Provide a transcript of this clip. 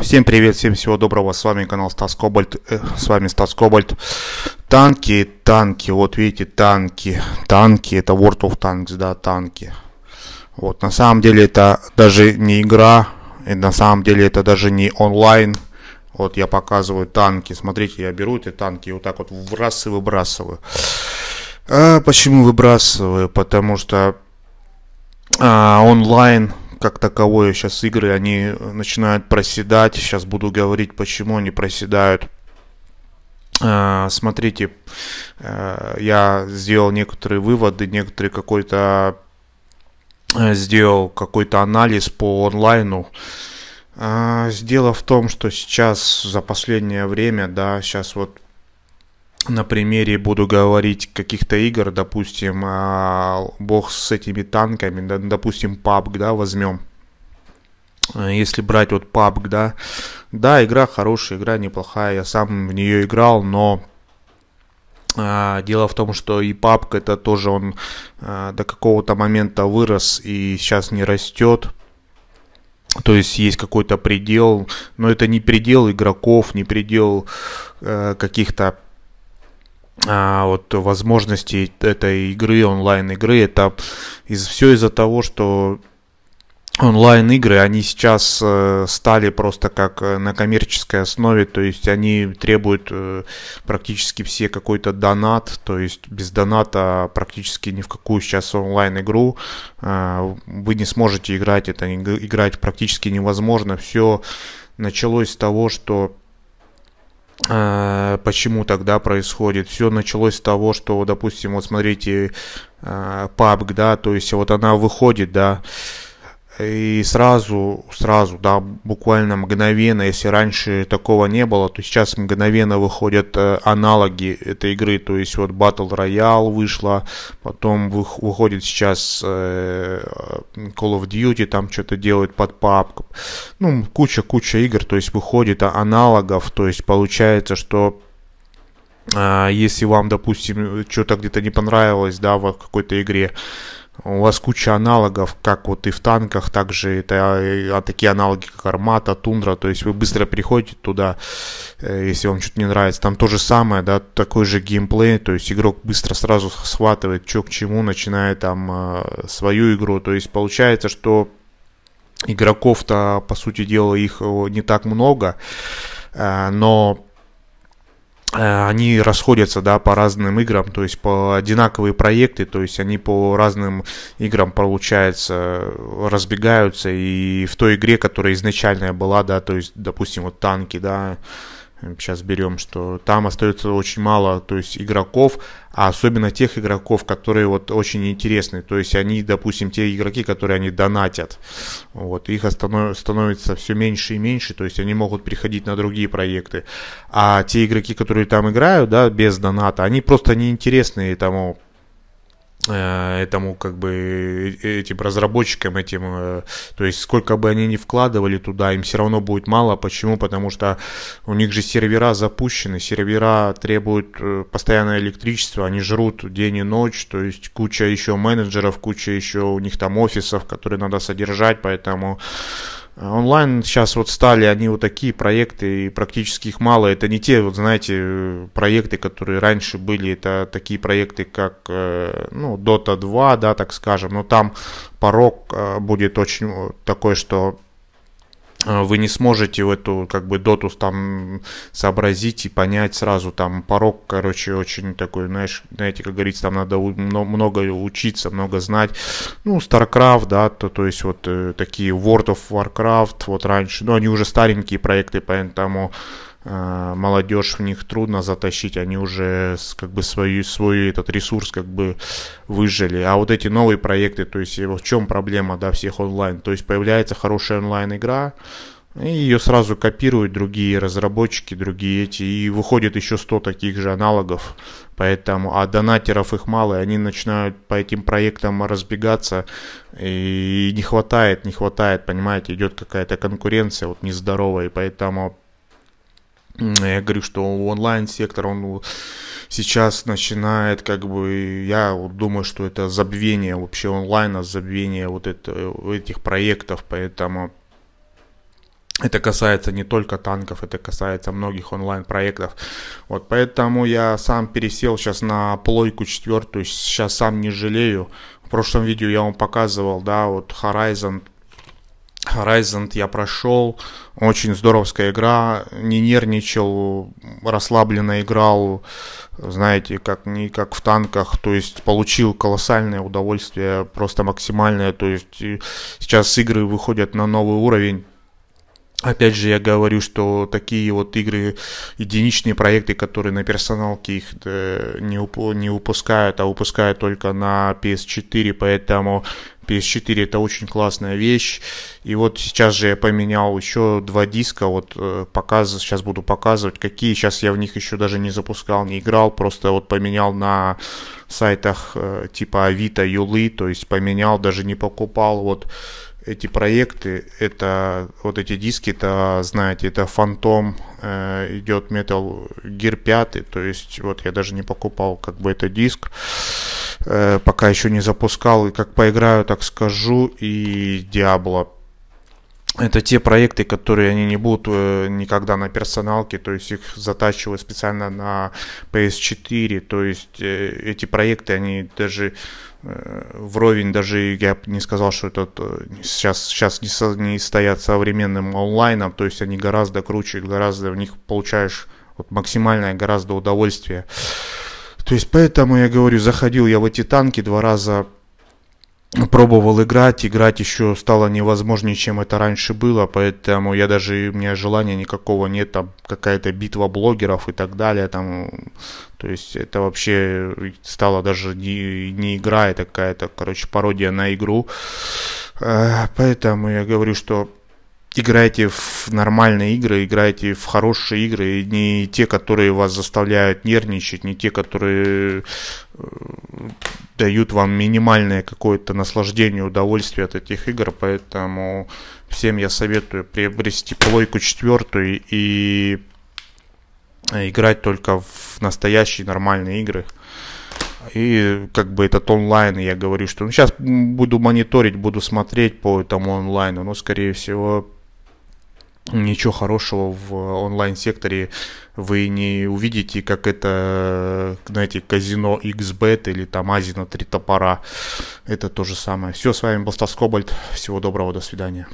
Всем привет, всем всего доброго, с вами канал Стас Кобальт, э, с вами Стас Кобальт. Танки, танки, вот видите, танки, танки, это World of Tanks, да, танки. Вот, на самом деле это даже не игра, и на самом деле это даже не онлайн. Вот я показываю танки, смотрите, я беру эти танки и вот так вот враз и выбрасываю. А почему выбрасываю? Потому что а, онлайн как таковое сейчас игры, они э, начинают проседать. Сейчас буду говорить, почему они проседают. А, смотрите, э, я сделал некоторые выводы, некоторые какой-то э, сделал какой-то анализ по онлайну. А, дело в том, что сейчас за последнее время, да, сейчас вот на примере буду говорить каких-то игр, допустим, а, бог с этими танками, допустим, PUBG, да, возьмем. А, если брать вот PUBG, да, да, игра хорошая, игра неплохая, я сам в нее играл, но а, Дело в том, что и папка это тоже он до какого-то момента вырос и сейчас не растет. То есть есть какой-то предел, но это не предел игроков, не предел э, каких-то а, вот возможностей этой игры, онлайн-игры, это из, все из-за того, что онлайн-игры, они сейчас э, стали просто как э, на коммерческой основе, то есть они требуют э, практически все какой-то донат, то есть без доната практически ни в какую сейчас онлайн-игру э, вы не сможете играть, это играть практически невозможно. Все началось с того, что а, почему тогда происходит. Все началось с того, что, допустим, вот смотрите, PUBG, а, да, то есть вот она выходит, да, и сразу, сразу, да, буквально мгновенно, если раньше такого не было, то сейчас мгновенно выходят э, аналоги этой игры, то есть вот Battle Royale вышла, потом выходит сейчас э, Call of Duty, там что-то делают под PUBG, ну, куча-куча игр, то есть выходит а, аналогов, то есть получается, что а, если вам, допустим, что-то где-то не понравилось, да, в какой-то игре, у вас куча аналогов, как вот и в танках, также это а, а такие аналоги, как Армата, Тундра, то есть вы быстро переходите туда, э, если вам что-то не нравится. Там то же самое, да, такой же геймплей, то есть игрок быстро сразу схватывает, что к чему, начинает там а, свою игру, то есть получается, что игроков-то, по сути дела, их э, не так много, э, но Э, они расходятся, да, по разным играм, то есть по одинаковые проекты, то есть они по разным играм, получается, разбегаются, и в той игре, которая изначальная была, да, то есть, допустим, вот танки, да, сейчас эм, берем, что там остается очень мало, то есть игроков, а особенно тех игроков, которые вот очень интересны, то есть они, допустим, те игроки, которые они донатят, вот, их останов... становится все меньше и меньше, то есть они могут приходить на другие проекты, а те игроки, которые там играют, да, без доната, они просто неинтересны тому Э, этому как бы э, этим разработчикам этим э, то есть сколько бы они ни вкладывали туда им все равно будет мало почему потому что у них же сервера запущены сервера требуют постоянное электричество они жрут день и ночь то есть куча еще менеджеров куча еще у них там офисов которые надо содержать поэтому Онлайн сейчас вот стали, они вот такие проекты, и практически их мало. Это не те, вот знаете, проекты, которые раньше были. Это такие проекты, как, э, ну, Dota 2, да, так скажем. Но там порог э, будет очень такой, что а, вы не сможете в эту как бы доту там сообразить и понять сразу там порог короче очень такой знаешь знаете как говорится там надо у, много учиться много знать ну StarCraft да то то есть вот э, такие World of Warcraft вот раньше но ну, они уже старенькие проекты поэтому а, молодежь в них трудно затащить, они уже как бы свою, свой этот ресурс как бы выжили. А вот эти новые проекты, то есть в чем проблема да, всех онлайн? То есть появляется хорошая онлайн-игра, и ее сразу копируют другие разработчики, другие эти, и выходит еще 100 таких же аналогов, поэтому, а донатеров их мало, и они начинают по этим проектам разбегаться, и не хватает, не хватает, понимаете, идет какая-то конкуренция вот нездоровая, и поэтому я говорю, что онлайн-сектор, он сейчас начинает, как бы, я думаю, что это забвение вообще онлайна, забвение вот это, э, этих проектов, поэтому это касается не только танков, это касается многих онлайн-проектов. Вот, поэтому я сам пересел сейчас на плойку четвертую, сейчас сам не жалею. В прошлом видео я вам показывал, да, вот Horizon Horizon я прошел, очень здоровская игра, не нервничал, расслабленно играл, знаете, как не как в танках, то есть получил колоссальное удовольствие, просто максимальное, то есть э, сейчас игры выходят на новый уровень, Опять же, я говорю, что такие вот игры, единичные проекты, которые на персоналке их э, не, уп- не упускают, а упускают только на PS4, поэтому PS4 это очень классная вещь. И вот сейчас же я поменял еще два диска, вот э, показ, сейчас буду показывать, какие сейчас я в них еще даже не запускал, не играл, просто вот поменял на сайтах э, типа Авито, Юлы, то есть поменял, даже не покупал, вот эти проекты, это вот эти диски, это, знаете, это Фантом, э, идет Metal Gear 5, то есть вот я даже не покупал как бы этот диск, э, пока еще не запускал, и как поиграю, так скажу, и Diablo это те проекты, которые они не будут э, никогда на персоналке, то есть их затачивают специально на PS4, то есть э, эти проекты, они даже э, вровень даже, я бы не сказал, что это сейчас, сейчас не, со, не стоят современным онлайном, то есть они гораздо круче, гораздо в них получаешь вот, максимальное гораздо удовольствие. То есть поэтому я говорю, заходил я в эти танки два раза, пробовал играть, играть еще стало невозможнее, чем это раньше было, поэтому я даже, у меня желания никакого нет, там какая-то битва блогеров и так далее, там, то есть это вообще стало даже не, не игра, это а какая-то, короче, пародия на игру, э, поэтому я говорю, что играйте в нормальные игры, играйте в хорошие игры, не те, которые вас заставляют нервничать, не те, которые э, дают вам минимальное какое-то наслаждение, удовольствие от этих игр, поэтому всем я советую приобрести плойку четвертую и э, играть только в настоящие нормальные игры. И как бы этот онлайн, я говорю, что ну, сейчас буду мониторить, буду смотреть по этому онлайну, но скорее всего ничего хорошего в онлайн-секторе вы не увидите, как это, знаете, казино XBet или там Азина Три Топора. Это то же самое. Все, с вами был Стас Кобальт. Всего доброго, до свидания.